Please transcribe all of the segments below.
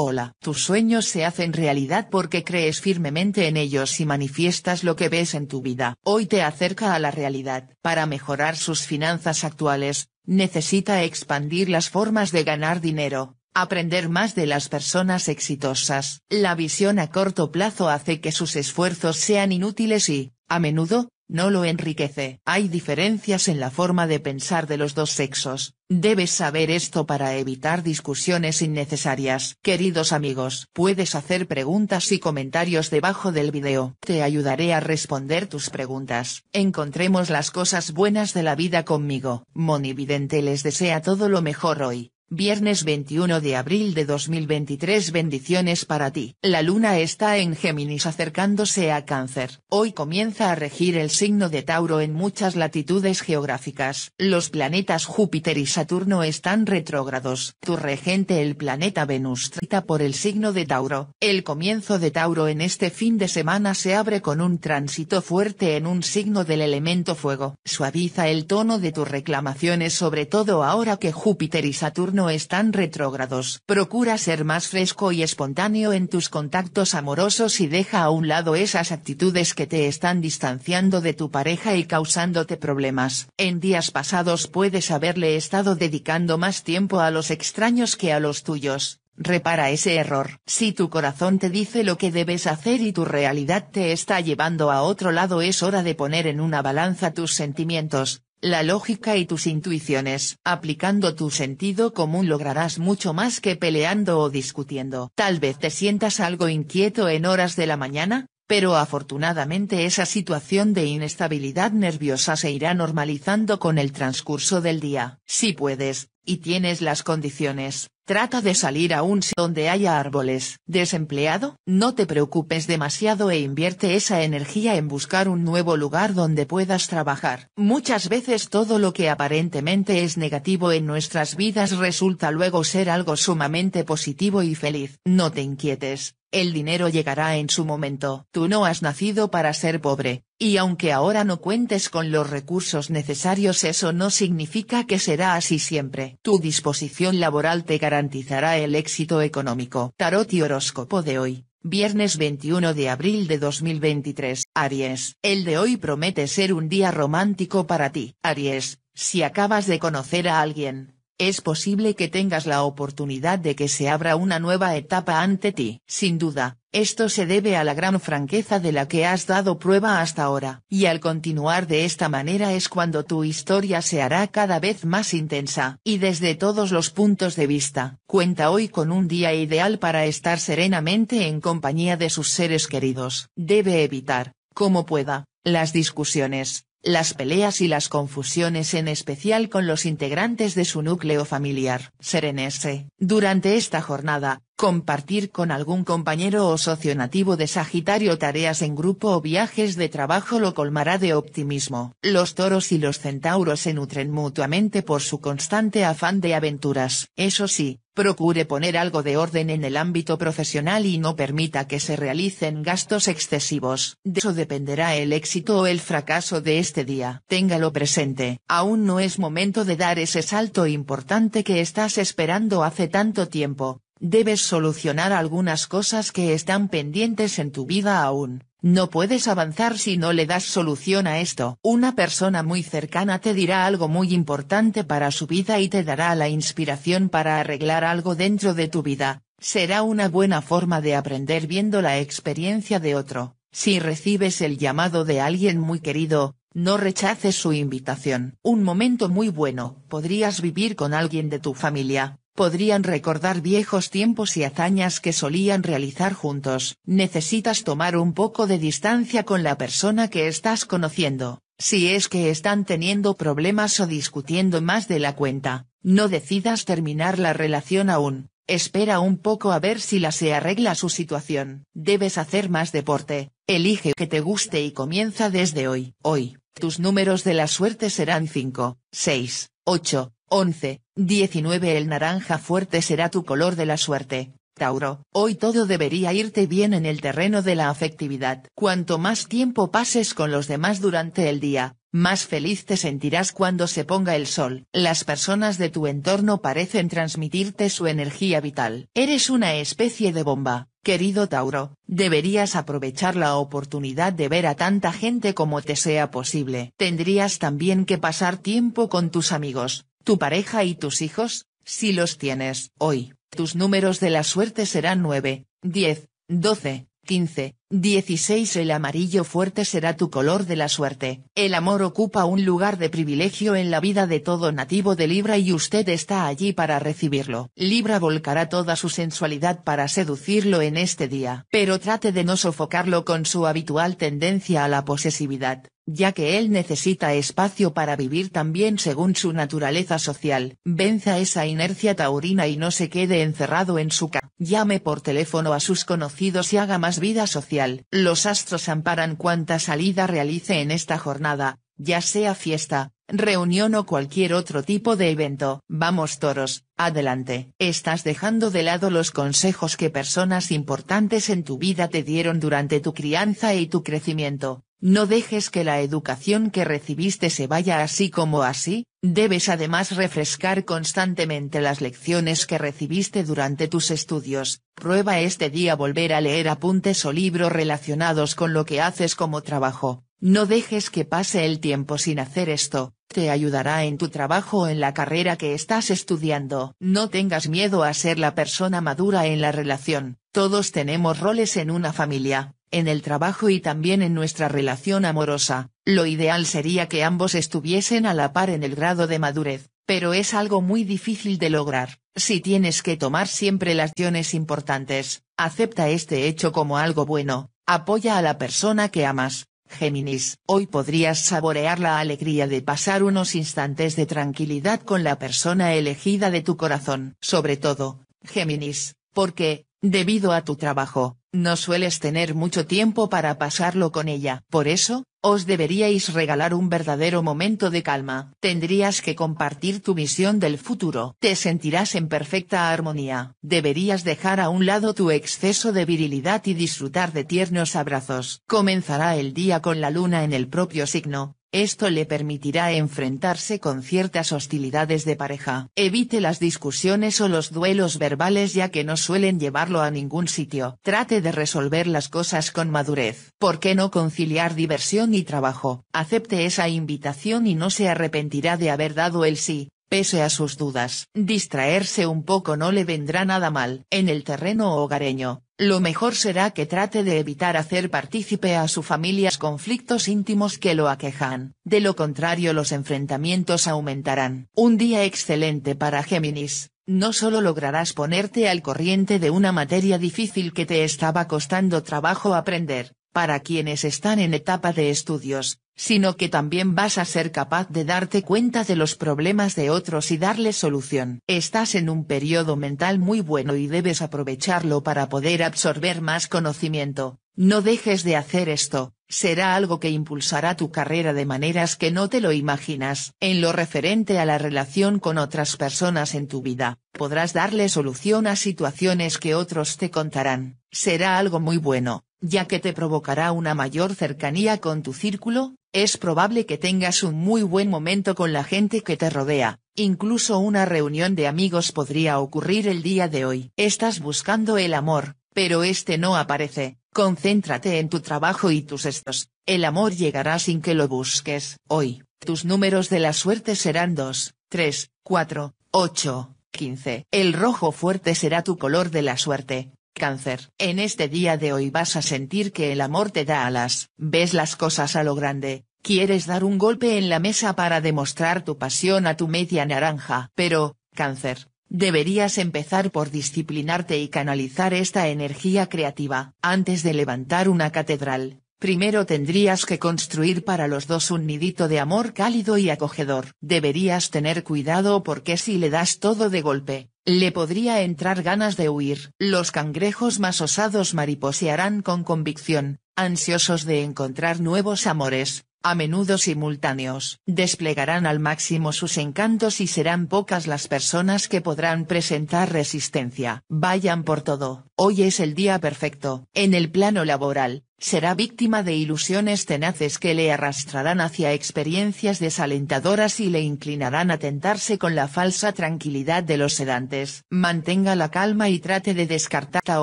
Hola. Tus sueños se hacen realidad porque crees firmemente en ellos y manifiestas lo que ves en tu vida. Hoy te acerca a la realidad. Para mejorar sus finanzas actuales, necesita expandir las formas de ganar dinero, aprender más de las personas exitosas. La visión a corto plazo hace que sus esfuerzos sean inútiles y, a menudo, no lo enriquece. Hay diferencias en la forma de pensar de los dos sexos, debes saber esto para evitar discusiones innecesarias. Queridos amigos, puedes hacer preguntas y comentarios debajo del video. Te ayudaré a responder tus preguntas. Encontremos las cosas buenas de la vida conmigo. Monividente les desea todo lo mejor hoy. Viernes 21 de abril de 2023 Bendiciones para ti. La luna está en Géminis acercándose a Cáncer. Hoy comienza a regir el signo de Tauro en muchas latitudes geográficas. Los planetas Júpiter y Saturno están retrógrados. Tu regente el planeta Venus trita por el signo de Tauro. El comienzo de Tauro en este fin de semana se abre con un tránsito fuerte en un signo del elemento fuego. Suaviza el tono de tus reclamaciones sobre todo ahora que Júpiter y Saturno no están retrógrados. Procura ser más fresco y espontáneo en tus contactos amorosos y deja a un lado esas actitudes que te están distanciando de tu pareja y causándote problemas. En días pasados puedes haberle estado dedicando más tiempo a los extraños que a los tuyos. Repara ese error. Si tu corazón te dice lo que debes hacer y tu realidad te está llevando a otro lado es hora de poner en una balanza tus sentimientos, la lógica y tus intuiciones. Aplicando tu sentido común lograrás mucho más que peleando o discutiendo. Tal vez te sientas algo inquieto en horas de la mañana, pero afortunadamente esa situación de inestabilidad nerviosa se irá normalizando con el transcurso del día. Si puedes, y tienes las condiciones, trata de salir a un sitio donde haya árboles. Desempleado, no te preocupes demasiado e invierte esa energía en buscar un nuevo lugar donde puedas trabajar. Muchas veces todo lo que aparentemente es negativo en nuestras vidas resulta luego ser algo sumamente positivo y feliz. No te inquietes, el dinero llegará en su momento. Tú no has nacido para ser pobre, y aunque ahora no cuentes con los recursos necesarios eso no significa que será así siempre. Tu disposición laboral te garantizará el éxito económico. Tarot y horóscopo de hoy. Viernes 21 de abril de 2023. Aries. El de hoy promete ser un día romántico para ti. Aries, si acabas de conocer a alguien, es posible que tengas la oportunidad de que se abra una nueva etapa ante ti. Sin duda, esto se debe a la gran franqueza de la que has dado prueba hasta ahora. Y al continuar de esta manera es cuando tu historia se hará cada vez más intensa. Y desde todos los puntos de vista, cuenta hoy con un día ideal para estar serenamente en compañía de sus seres queridos. Debe evitar, como pueda, las discusiones, las peleas y las confusiones en especial con los integrantes de su núcleo familiar. Serenese. Durante esta jornada, compartir con algún compañero o socio nativo de Sagitario tareas en grupo o viajes de trabajo lo colmará de optimismo. Los toros y los centauros se nutren mutuamente por su constante afán de aventuras. Eso sí, procure poner algo de orden en el ámbito profesional y no permita que se realicen gastos excesivos. De eso dependerá el éxito o el fracaso de este día. Téngalo presente. Aún no es momento de dar ese salto importante que estás esperando hace tanto tiempo Debes solucionar algunas cosas que están pendientes en tu vida aún. No puedes avanzar si no le das solución a esto. Una persona muy cercana te dirá algo muy importante para su vida y te dará la inspiración para arreglar algo dentro de tu vida. Será una buena forma de aprender viendo la experiencia de otro. Si recibes el llamado de alguien muy querido, no rechaces su invitación. Un momento muy bueno, podrías vivir con alguien de tu familia, podrían recordar viejos tiempos y hazañas que solían realizar juntos. Necesitas tomar un poco de distancia con la persona que estás conociendo, si es que están teniendo problemas o discutiendo más de la cuenta, no decidas terminar la relación aún. Espera un poco a ver si la se arregla su situación. Debes hacer más deporte, elige que te guste y comienza desde hoy. Hoy, tus números de la suerte serán 5, 6, 8, 11, 19 El naranja fuerte será tu color de la suerte, Tauro, hoy todo debería irte bien en el terreno de la afectividad. Cuanto más tiempo pases con los demás durante el día, más feliz te sentirás cuando se ponga el sol. Las personas de tu entorno parecen transmitirte su energía vital. Eres una especie de bomba, querido Tauro, deberías aprovechar la oportunidad de ver a tanta gente como te sea posible. Tendrías también que pasar tiempo con tus amigos, tu pareja y tus hijos, si los tienes, hoy, tus números de la suerte serán 9, 10, 12, 15, 16 El amarillo fuerte será tu color de la suerte. El amor ocupa un lugar de privilegio en la vida de todo nativo de Libra y usted está allí para recibirlo. Libra volcará toda su sensualidad para seducirlo en este día. Pero trate de no sofocarlo con su habitual tendencia a la posesividad ya que él necesita espacio para vivir también según su naturaleza social. Venza esa inercia taurina y no se quede encerrado en su casa. Llame por teléfono a sus conocidos y haga más vida social. Los astros amparan cuanta salida realice en esta jornada, ya sea fiesta, reunión o cualquier otro tipo de evento. Vamos toros, adelante. Estás dejando de lado los consejos que personas importantes en tu vida te dieron durante tu crianza y tu crecimiento. No dejes que la educación que recibiste se vaya así como así, debes además refrescar constantemente las lecciones que recibiste durante tus estudios, prueba este día volver a leer apuntes o libros relacionados con lo que haces como trabajo, no dejes que pase el tiempo sin hacer esto, te ayudará en tu trabajo o en la carrera que estás estudiando. No tengas miedo a ser la persona madura en la relación, todos tenemos roles en una familia, en el trabajo y también en nuestra relación amorosa, lo ideal sería que ambos estuviesen a la par en el grado de madurez, pero es algo muy difícil de lograr, si tienes que tomar siempre las acciones importantes, acepta este hecho como algo bueno, apoya a la persona que amas, Géminis, hoy podrías saborear la alegría de pasar unos instantes de tranquilidad con la persona elegida de tu corazón. Sobre todo, Géminis, porque, debido a tu trabajo, no sueles tener mucho tiempo para pasarlo con ella, por eso, os deberíais regalar un verdadero momento de calma. Tendrías que compartir tu visión del futuro. Te sentirás en perfecta armonía. Deberías dejar a un lado tu exceso de virilidad y disfrutar de tiernos abrazos. Comenzará el día con la luna en el propio signo, esto le permitirá enfrentarse con ciertas hostilidades de pareja. Evite las discusiones o los duelos verbales ya que no suelen llevarlo a ningún sitio. Trate de resolver las cosas con madurez. ¿Por qué no conciliar diversión y trabajo? Acepte esa invitación y no se arrepentirá de haber dado el sí. Pese a sus dudas, distraerse un poco no le vendrá nada mal. En el terreno hogareño, lo mejor será que trate de evitar hacer partícipe a su familia conflictos íntimos que lo aquejan, de lo contrario los enfrentamientos aumentarán. Un día excelente para Géminis, no solo lograrás ponerte al corriente de una materia difícil que te estaba costando trabajo aprender, para quienes están en etapa de estudios, sino que también vas a ser capaz de darte cuenta de los problemas de otros y darle solución. Estás en un periodo mental muy bueno y debes aprovecharlo para poder absorber más conocimiento. No dejes de hacer esto, será algo que impulsará tu carrera de maneras que no te lo imaginas. En lo referente a la relación con otras personas en tu vida, podrás darle solución a situaciones que otros te contarán. Será algo muy bueno, ya que te provocará una mayor cercanía con tu círculo, es probable que tengas un muy buen momento con la gente que te rodea, incluso una reunión de amigos podría ocurrir el día de hoy. Estás buscando el amor, pero este no aparece, concéntrate en tu trabajo y tus estos, el amor llegará sin que lo busques. Hoy, tus números de la suerte serán 2, 3, 4, 8, 15. El rojo fuerte será tu color de la suerte, Cáncer. En este día de hoy vas a sentir que el amor te da alas, ves las cosas a lo grande, quieres dar un golpe en la mesa para demostrar tu pasión a tu media naranja. Pero, Cáncer, deberías empezar por disciplinarte y canalizar esta energía creativa. Antes de levantar una catedral, Primero tendrías que construir para los dos un nidito de amor cálido y acogedor. Deberías tener cuidado porque si le das todo de golpe, le podría entrar ganas de huir. Los cangrejos más osados mariposearán con convicción, ansiosos de encontrar nuevos amores, a menudo simultáneos, desplegarán al máximo sus encantos y serán pocas las personas que podrán presentar resistencia. Vayan por todo, hoy es el día perfecto. En el plano laboral, será víctima de ilusiones tenaces que le arrastrarán hacia experiencias desalentadoras y le inclinarán a tentarse con la falsa tranquilidad de los sedantes. Mantenga la calma y trate de descartar esta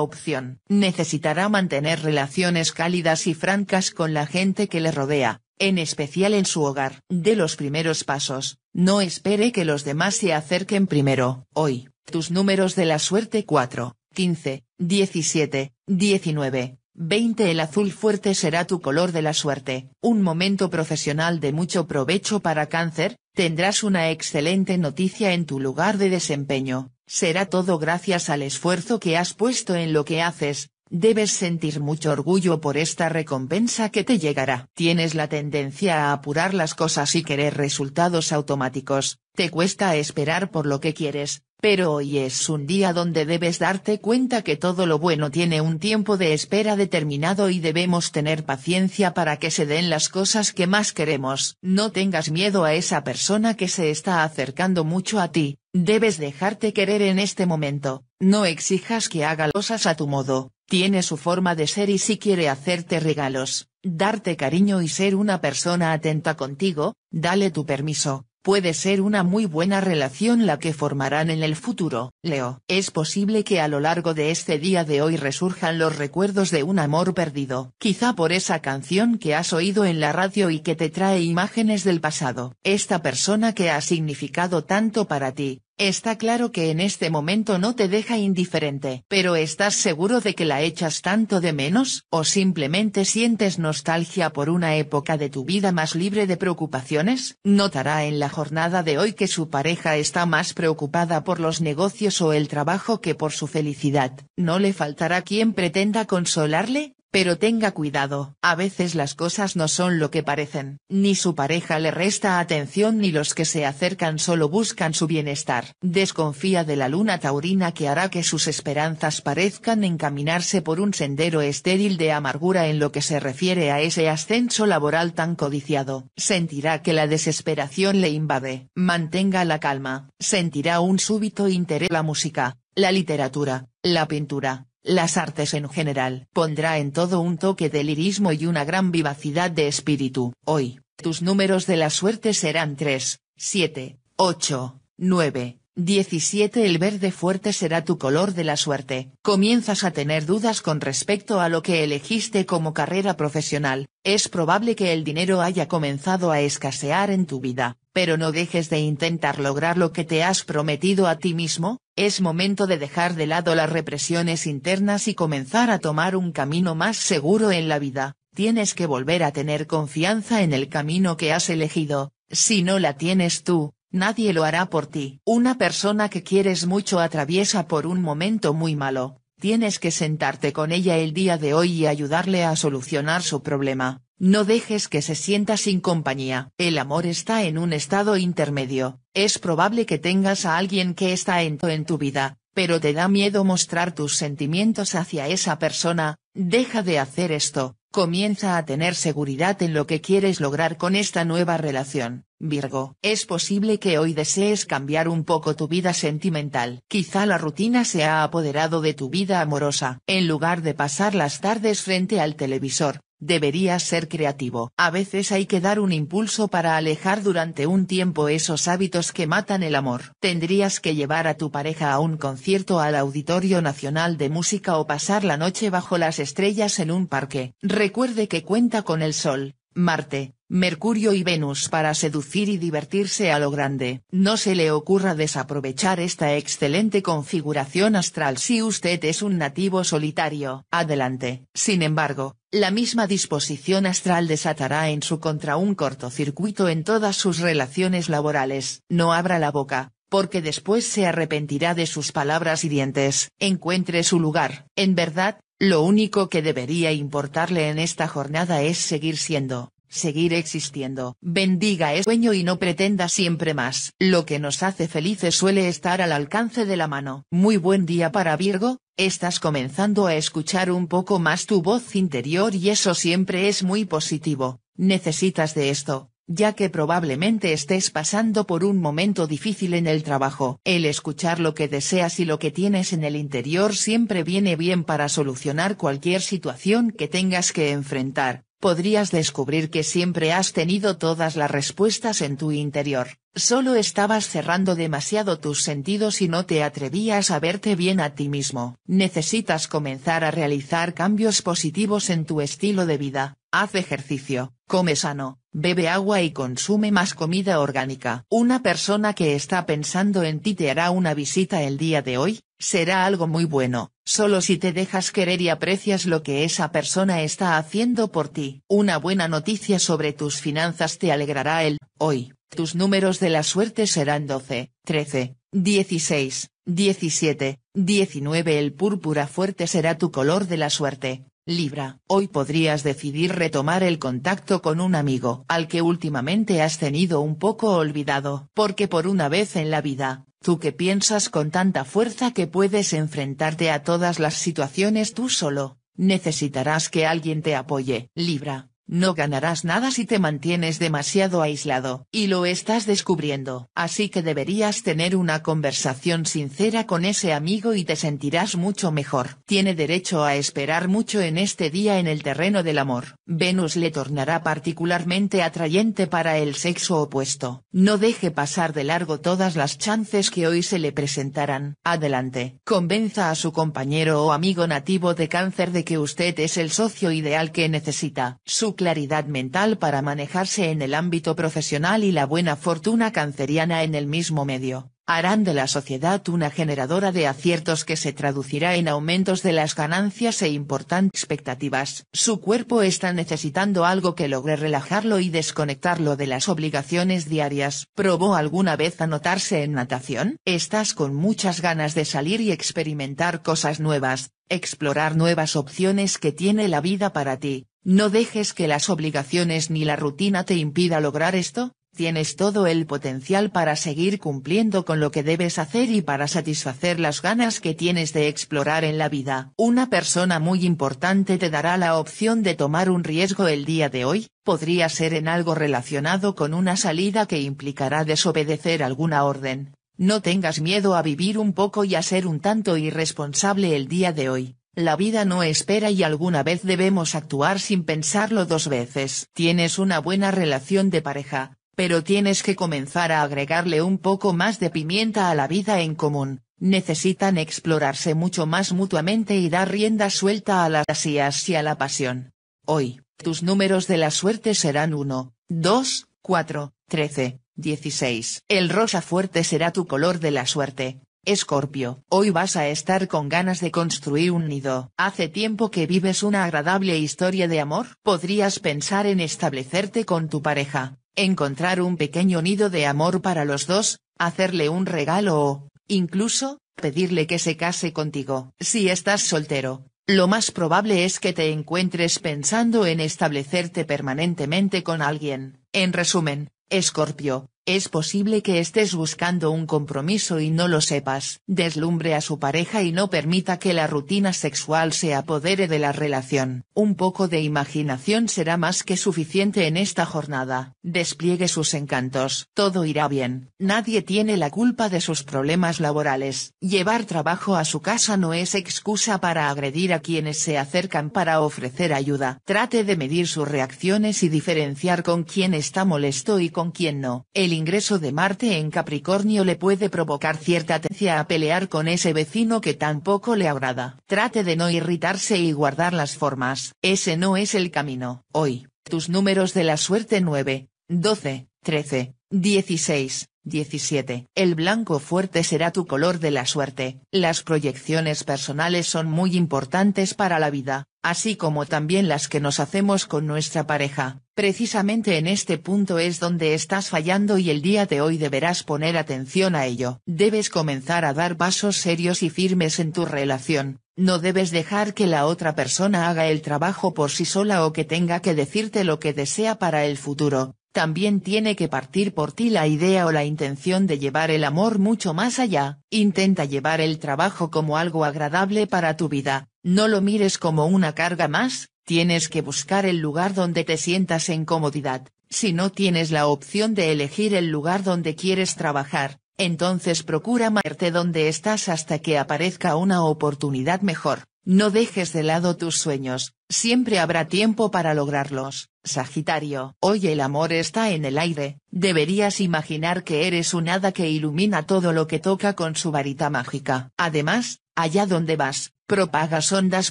opción. Necesitará mantener relaciones cálidas y francas con la gente que le rodea, en especial en su hogar. De los primeros pasos, no espere que los demás se acerquen primero. Hoy, tus números de la suerte 4, 15, 17, 19, 20 El azul fuerte será tu color de la suerte. Un momento profesional de mucho provecho para cáncer, tendrás una excelente noticia en tu lugar de desempeño. Será todo gracias al esfuerzo que has puesto en lo que haces, Debes sentir mucho orgullo por esta recompensa que te llegará. Tienes la tendencia a apurar las cosas y querer resultados automáticos, te cuesta esperar por lo que quieres, pero hoy es un día donde debes darte cuenta que todo lo bueno tiene un tiempo de espera determinado y debemos tener paciencia para que se den las cosas que más queremos. No tengas miedo a esa persona que se está acercando mucho a ti, debes dejarte querer en este momento, no exijas que haga cosas a tu modo, tiene su forma de ser y si quiere hacerte regalos, darte cariño y ser una persona atenta contigo, dale tu permiso, puede ser una muy buena relación la que formarán en el futuro. Leo, es posible que a lo largo de este día de hoy resurjan los recuerdos de un amor perdido, quizá por esa canción que has oído en la radio y que te trae imágenes del pasado. Esta persona que ha significado tanto para ti, Está claro que en este momento no te deja indiferente, pero ¿estás seguro de que la echas tanto de menos, o simplemente sientes nostalgia por una época de tu vida más libre de preocupaciones? Notará en la jornada de hoy que su pareja está más preocupada por los negocios o el trabajo que por su felicidad. No le faltará quien pretenda consolarle, pero tenga cuidado, a veces las cosas no son lo que parecen, ni su pareja le resta atención ni los que se acercan solo buscan su bienestar. Desconfía de la luna taurina que hará que sus esperanzas parezcan encaminarse por un sendero estéril de amargura en lo que se refiere a ese ascenso laboral tan codiciado. Sentirá que la desesperación le invade. Mantenga la calma, sentirá un súbito interés la música, la literatura, la pintura, las artes en general. Pondrá en todo un toque de lirismo y una gran vivacidad de espíritu. Hoy, tus números de la suerte serán 3, 7, 8, 9, 17 El verde fuerte será tu color de la suerte. Comienzas a tener dudas con respecto a lo que elegiste como carrera profesional, es probable que el dinero haya comenzado a escasear en tu vida pero no dejes de intentar lograr lo que te has prometido a ti mismo, es momento de dejar de lado las represiones internas y comenzar a tomar un camino más seguro en la vida, tienes que volver a tener confianza en el camino que has elegido, si no la tienes tú, nadie lo hará por ti. Una persona que quieres mucho atraviesa por un momento muy malo, tienes que sentarte con ella el día de hoy y ayudarle a solucionar su problema. No dejes que se sienta sin compañía. El amor está en un estado intermedio, es probable que tengas a alguien que está en tu, vida, pero te da miedo mostrar tus sentimientos hacia esa persona, deja de hacer esto, comienza a tener seguridad en lo que quieres lograr con esta nueva relación. Virgo, es posible que hoy desees cambiar un poco tu vida sentimental. Quizá la rutina se ha apoderado de tu vida amorosa. En lugar de pasar las tardes frente al televisor, Deberías ser creativo. A veces hay que dar un impulso para alejar durante un tiempo esos hábitos que matan el amor. Tendrías que llevar a tu pareja a un concierto al Auditorio Nacional de Música o pasar la noche bajo las estrellas en un parque. Recuerde que cuenta con el Sol, Marte, Mercurio y Venus para seducir y divertirse a lo grande. No se le ocurra desaprovechar esta excelente configuración astral si usted es un nativo solitario. Adelante. Sin embargo, la misma disposición astral desatará en su contra un cortocircuito en todas sus relaciones laborales. No abra la boca, porque después se arrepentirá de sus palabras y dientes. Encuentre su lugar. En verdad, lo único que debería importarle en esta jornada es seguir siendo, seguir existiendo. Bendiga el sueño y no pretenda siempre más. Lo que nos hace felices suele estar al alcance de la mano. Muy buen día para Virgo, estás comenzando a escuchar un poco más tu voz interior y eso siempre es muy positivo. Necesitas de esto, ya que probablemente estés pasando por un momento difícil en el trabajo. El escuchar lo que deseas y lo que tienes en el interior siempre viene bien para solucionar cualquier situación que tengas que enfrentar podrías descubrir que siempre has tenido todas las respuestas en tu interior, solo estabas cerrando demasiado tus sentidos y no te atrevías a verte bien a ti mismo. Necesitas comenzar a realizar cambios positivos en tu estilo de vida, haz ejercicio, come sano, Bebe agua y consume más comida orgánica. Una persona que está pensando en ti te hará una visita el día de hoy, será algo muy bueno, solo si te dejas querer y aprecias lo que esa persona está haciendo por ti. Una buena noticia sobre tus finanzas te alegrará el hoy. Tus números de la suerte serán 12, 13, 16, 17, 19. El púrpura fuerte será tu color de la suerte. Libra, hoy podrías decidir retomar el contacto con un amigo al que últimamente has tenido un poco olvidado, porque por una vez en la vida, tú que piensas con tanta fuerza que puedes enfrentarte a todas las situaciones tú solo, necesitarás que alguien te apoye. Libra, no ganarás nada si te mantienes demasiado aislado, y lo estás descubriendo, así que deberías tener una conversación sincera con ese amigo y te sentirás mucho mejor. Tiene derecho a esperar mucho en este día en el terreno del amor. Venus le tornará particularmente atrayente para el sexo opuesto. No deje pasar de largo todas las chances que hoy se le presentarán. Adelante. Convenza a su compañero o amigo nativo de cáncer de que usted es el socio ideal que necesita. Su claridad mental para manejarse en el ámbito profesional y la buena fortuna canceriana en el mismo medio, harán de la sociedad una generadora de aciertos que se traducirá en aumentos de las ganancias e importantes expectativas. Su cuerpo está necesitando algo que logre relajarlo y desconectarlo de las obligaciones diarias. ¿Probó alguna vez anotarse en natación? Estás con muchas ganas de salir y experimentar cosas nuevas, explorar nuevas opciones que tiene la vida para ti, no dejes que las obligaciones ni la rutina te impida lograr esto, tienes todo el potencial para seguir cumpliendo con lo que debes hacer y para satisfacer las ganas que tienes de explorar en la vida. Una persona muy importante te dará la opción de tomar un riesgo el día de hoy, podría ser en algo relacionado con una salida que implicará desobedecer alguna orden. No tengas miedo a vivir un poco y a ser un tanto irresponsable el día de hoy. La vida no espera y alguna vez debemos actuar sin pensarlo dos veces. Tienes una buena relación de pareja, pero tienes que comenzar a agregarle un poco más de pimienta a la vida en común. Necesitan explorarse mucho más mutuamente y dar rienda suelta a las asías y a la pasión. Hoy, tus números de la suerte serán 1, 2, 4, 13, 16. El rosa fuerte será tu color de la suerte, Escorpio, hoy vas a estar con ganas de construir un nido. Hace tiempo que vives una agradable historia de amor. Podrías pensar en establecerte con tu pareja, encontrar un pequeño nido de amor para los dos, hacerle un regalo o, incluso, pedirle que se case contigo. Si estás soltero, lo más probable es que te encuentres pensando en establecerte permanentemente con alguien. En resumen, Escorpio, es posible que estés buscando un compromiso y no lo sepas. Deslumbre a su pareja y no permita que la rutina sexual se apodere de la relación. Un poco de imaginación será más que suficiente en esta jornada. Despliegue sus encantos. Todo irá bien. Nadie tiene la culpa de sus problemas laborales. Llevar trabajo a su casa no es excusa para agredir a quienes se acercan para ofrecer ayuda. Trate de medir sus reacciones y diferenciar con quién está molesto y con quién no. El ingreso de Marte en Capricornio le puede provocar cierta tendencia a pelear con ese vecino que tampoco le agrada. Trate de no irritarse y guardar las formas. Ese no es el camino. Hoy, tus números de la suerte 9, 12, 13, 16, 17. El blanco fuerte será tu color de la suerte. Las proyecciones personales son muy importantes para la vida, así como también las que nos hacemos con nuestra pareja. Precisamente en este punto es donde estás fallando y el día de hoy deberás poner atención a ello. Debes comenzar a dar pasos serios y firmes en tu relación, no debes dejar que la otra persona haga el trabajo por sí sola o que tenga que decirte lo que desea para el futuro también tiene que partir por ti la idea o la intención de llevar el amor mucho más allá, intenta llevar el trabajo como algo agradable para tu vida, no lo mires como una carga más, tienes que buscar el lugar donde te sientas en comodidad, si no tienes la opción de elegir el lugar donde quieres trabajar, entonces procura marte donde estás hasta que aparezca una oportunidad mejor, no dejes de lado tus sueños, Siempre habrá tiempo para lograrlos, Sagitario. Hoy el amor está en el aire, deberías imaginar que eres un hada que ilumina todo lo que toca con su varita mágica. Además, allá donde vas, propagas ondas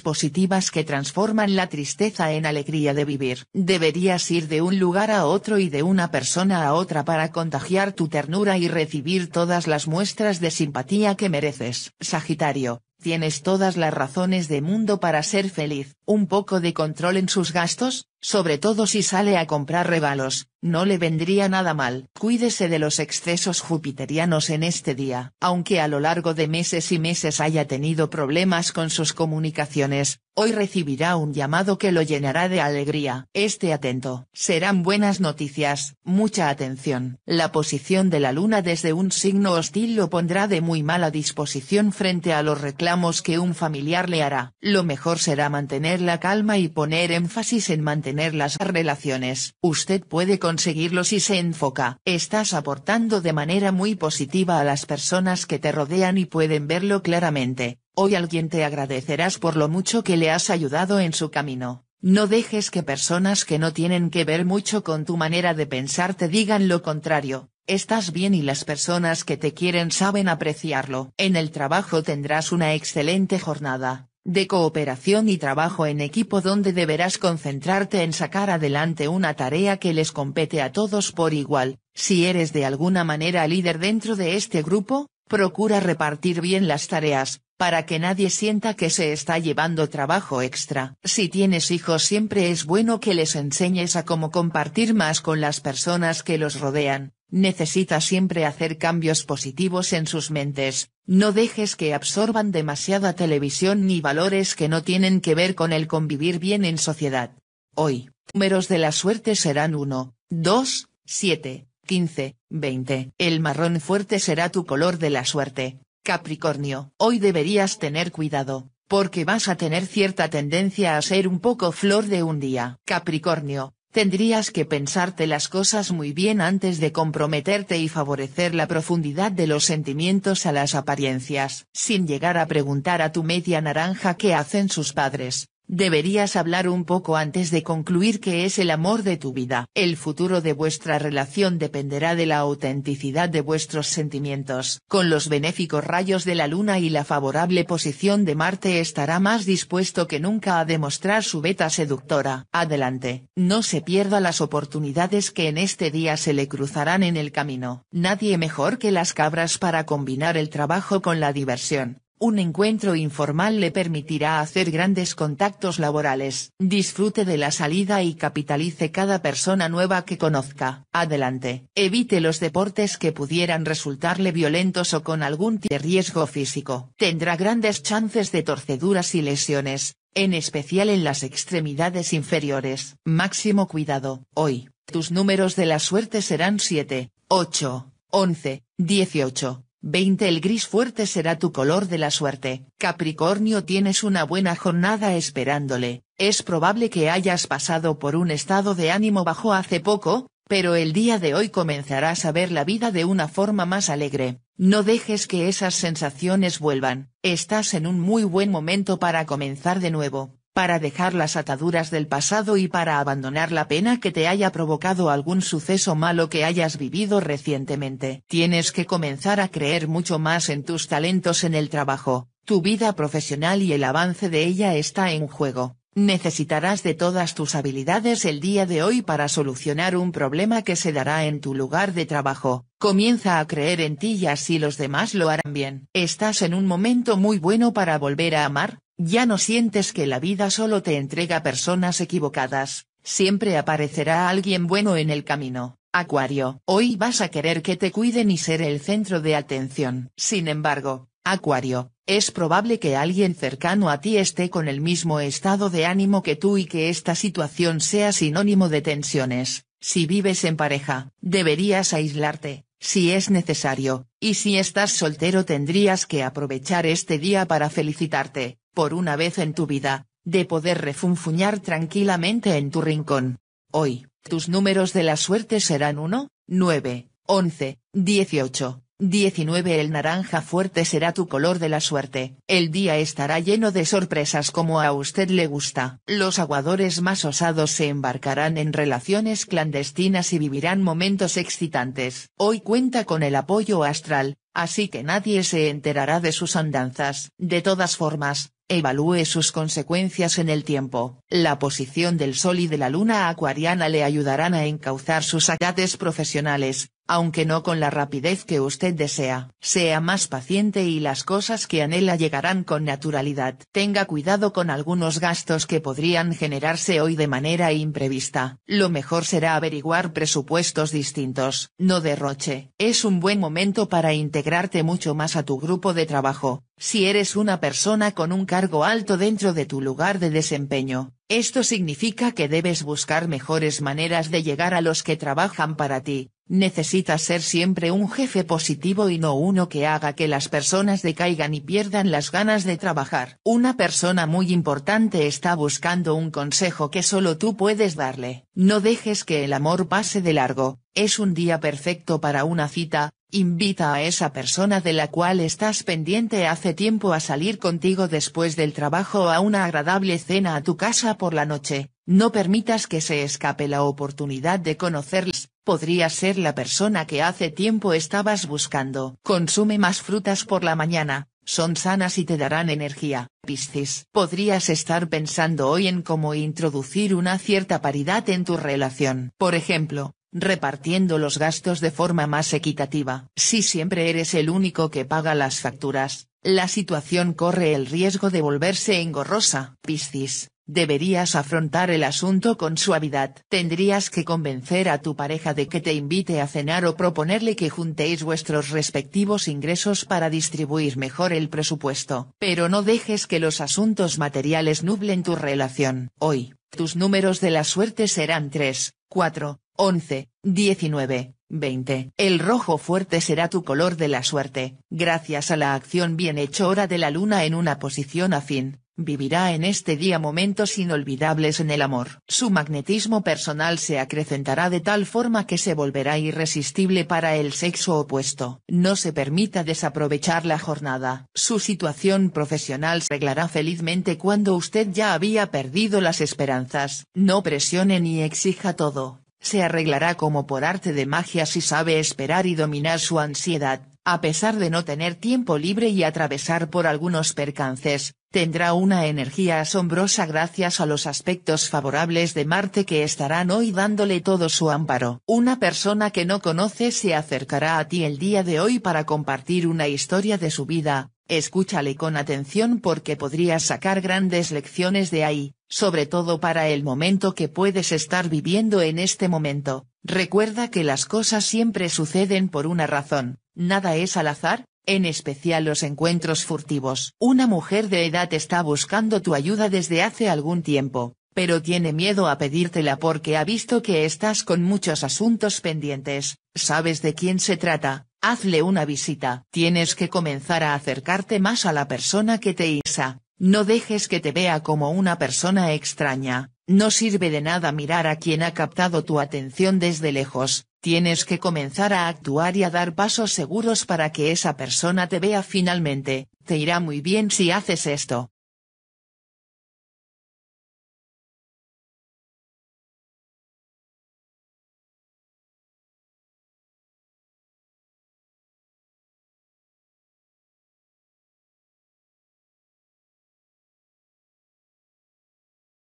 positivas que transforman la tristeza en alegría de vivir. Deberías ir de un lugar a otro y de una persona a otra para contagiar tu ternura y recibir todas las muestras de simpatía que mereces. Sagitario, tienes todas las razones de mundo para ser feliz, un poco de control en sus gastos, sobre todo si sale a comprar regalos, no le vendría nada mal. Cuídese de los excesos jupiterianos en este día. Aunque a lo largo de meses y meses haya tenido problemas con sus comunicaciones, hoy recibirá un llamado que lo llenará de alegría. Esté atento. Serán buenas noticias, mucha atención. La posición de la luna desde un signo hostil lo pondrá de muy mala disposición frente a los reclamos que un familiar le hará. Lo mejor será mantener la calma y poner énfasis en mantener tener las relaciones. Usted puede conseguirlo si se enfoca. Estás aportando de manera muy positiva a las personas que te rodean y pueden verlo claramente. Hoy alguien te agradecerás por lo mucho que le has ayudado en su camino. No dejes que personas que no tienen que ver mucho con tu manera de pensar te digan lo contrario. Estás bien y las personas que te quieren saben apreciarlo. En el trabajo tendrás una excelente jornada de cooperación y trabajo en equipo donde deberás concentrarte en sacar adelante una tarea que les compete a todos por igual, si eres de alguna manera líder dentro de este grupo, procura repartir bien las tareas, para que nadie sienta que se está llevando trabajo extra. Si tienes hijos siempre es bueno que les enseñes a cómo compartir más con las personas que los rodean, necesitas siempre hacer cambios positivos en sus mentes, no dejes que absorban demasiada televisión ni valores que no tienen que ver con el convivir bien en sociedad. Hoy, números de la suerte serán 1, 2, 7, 15, 20. El marrón fuerte será tu color de la suerte. Capricornio, hoy deberías tener cuidado, porque vas a tener cierta tendencia a ser un poco flor de un día. Capricornio, Tendrías que pensarte las cosas muy bien antes de comprometerte y favorecer la profundidad de los sentimientos a las apariencias, sin llegar a preguntar a tu media naranja qué hacen sus padres, Deberías hablar un poco antes de concluir que es el amor de tu vida. El futuro de vuestra relación dependerá de la autenticidad de vuestros sentimientos. Con los benéficos rayos de la luna y la favorable posición de Marte estará más dispuesto que nunca a demostrar su beta seductora. Adelante, no se pierda las oportunidades que en este día se le cruzarán en el camino. Nadie mejor que las cabras para combinar el trabajo con la diversión. Un encuentro informal le permitirá hacer grandes contactos laborales. Disfrute de la salida y capitalice cada persona nueva que conozca. Adelante. Evite los deportes que pudieran resultarle violentos o con algún riesgo físico. Tendrá grandes chances de torceduras y lesiones, en especial en las extremidades inferiores. Máximo cuidado. Hoy, tus números de la suerte serán 7, 8, 11, 18. 20 El gris fuerte será tu color de la suerte. Capricornio tienes una buena jornada esperándole, es probable que hayas pasado por un estado de ánimo bajo hace poco, pero el día de hoy comenzarás a ver la vida de una forma más alegre. No dejes que esas sensaciones vuelvan, estás en un muy buen momento para comenzar de nuevo para dejar las ataduras del pasado y para abandonar la pena que te haya provocado algún suceso malo que hayas vivido recientemente. Tienes que comenzar a creer mucho más en tus talentos en el trabajo, tu vida profesional y el avance de ella está en juego. Necesitarás de todas tus habilidades el día de hoy para solucionar un problema que se dará en tu lugar de trabajo. Comienza a creer en ti y así los demás lo harán bien. Estás en un momento muy bueno para volver a amar, ya no sientes que la vida solo te entrega personas equivocadas, siempre aparecerá alguien bueno en el camino. Acuario, hoy vas a querer que te cuiden y ser el centro de atención. Sin embargo, Acuario, es probable que alguien cercano a ti esté con el mismo estado de ánimo que tú y que esta situación sea sinónimo de tensiones. Si vives en pareja, deberías aislarte, si es necesario, y si estás soltero tendrías que aprovechar este día para felicitarte, por una vez en tu vida, de poder refunfuñar tranquilamente en tu rincón. Hoy, tus números de la suerte serán 1, 9, 11, 18, 19 El naranja fuerte será tu color de la suerte. El día estará lleno de sorpresas como a usted le gusta. Los aguadores más osados se embarcarán en relaciones clandestinas y vivirán momentos excitantes. Hoy cuenta con el apoyo astral, así que nadie se enterará de sus andanzas. De todas formas, Evalúe sus consecuencias en el tiempo. La posición del Sol y de la Luna acuariana le ayudarán a encauzar sus hallazgos profesionales, aunque no con la rapidez que usted desea. Sea más paciente y las cosas que anhela llegarán con naturalidad. Tenga cuidado con algunos gastos que podrían generarse hoy de manera imprevista. Lo mejor será averiguar presupuestos distintos. No derroche. Es un buen momento para integrarte mucho más a tu grupo de trabajo. Si eres una persona con un cargo alto dentro de tu lugar de desempeño, esto significa que debes buscar mejores maneras de llegar a los que trabajan para ti. Necesitas ser siempre un jefe positivo y no uno que haga que las personas decaigan y pierdan las ganas de trabajar. Una persona muy importante está buscando un consejo que solo tú puedes darle. No dejes que el amor pase de largo, es un día perfecto para una cita, invita a esa persona de la cual estás pendiente hace tiempo a salir contigo después del trabajo o a una agradable cena a tu casa por la noche. No permitas que se escape la oportunidad de conocerles Podrías ser la persona que hace tiempo estabas buscando. Consume más frutas por la mañana, son sanas y te darán energía. Piscis. Podrías estar pensando hoy en cómo introducir una cierta paridad en tu relación. Por ejemplo, repartiendo los gastos de forma más equitativa. Si siempre eres el único que paga las facturas, la situación corre el riesgo de volverse engorrosa. Piscis. Deberías afrontar el asunto con suavidad. Tendrías que convencer a tu pareja de que te invite a cenar o proponerle que juntéis vuestros respectivos ingresos para distribuir mejor el presupuesto. Pero no dejes que los asuntos materiales nublen tu relación. Hoy, tus números de la suerte serán 3, 4, 11, 19. 20. El rojo fuerte será tu color de la suerte, gracias a la acción bien hecha hora de la luna en una posición afín, vivirá en este día momentos inolvidables en el amor. Su magnetismo personal se acrecentará de tal forma que se volverá irresistible para el sexo opuesto. No se permita desaprovechar la jornada. Su situación profesional se arreglará felizmente cuando usted ya había perdido las esperanzas. No presione ni exija todo se arreglará como por arte de magia si sabe esperar y dominar su ansiedad, a pesar de no tener tiempo libre y atravesar por algunos percances, tendrá una energía asombrosa gracias a los aspectos favorables de Marte que estarán hoy dándole todo su amparo. Una persona que no conoce se acercará a ti el día de hoy para compartir una historia de su vida, escúchale con atención porque podrías sacar grandes lecciones de ahí sobre todo para el momento que puedes estar viviendo en este momento, recuerda que las cosas siempre suceden por una razón, nada es al azar, en especial los encuentros furtivos. Una mujer de edad está buscando tu ayuda desde hace algún tiempo, pero tiene miedo a pedírtela porque ha visto que estás con muchos asuntos pendientes, sabes de quién se trata, hazle una visita. Tienes que comenzar a acercarte más a la persona que te isa, no dejes que te vea como una persona extraña, no sirve de nada mirar a quien ha captado tu atención desde lejos, tienes que comenzar a actuar y a dar pasos seguros para que esa persona te vea finalmente, te irá muy bien si haces esto.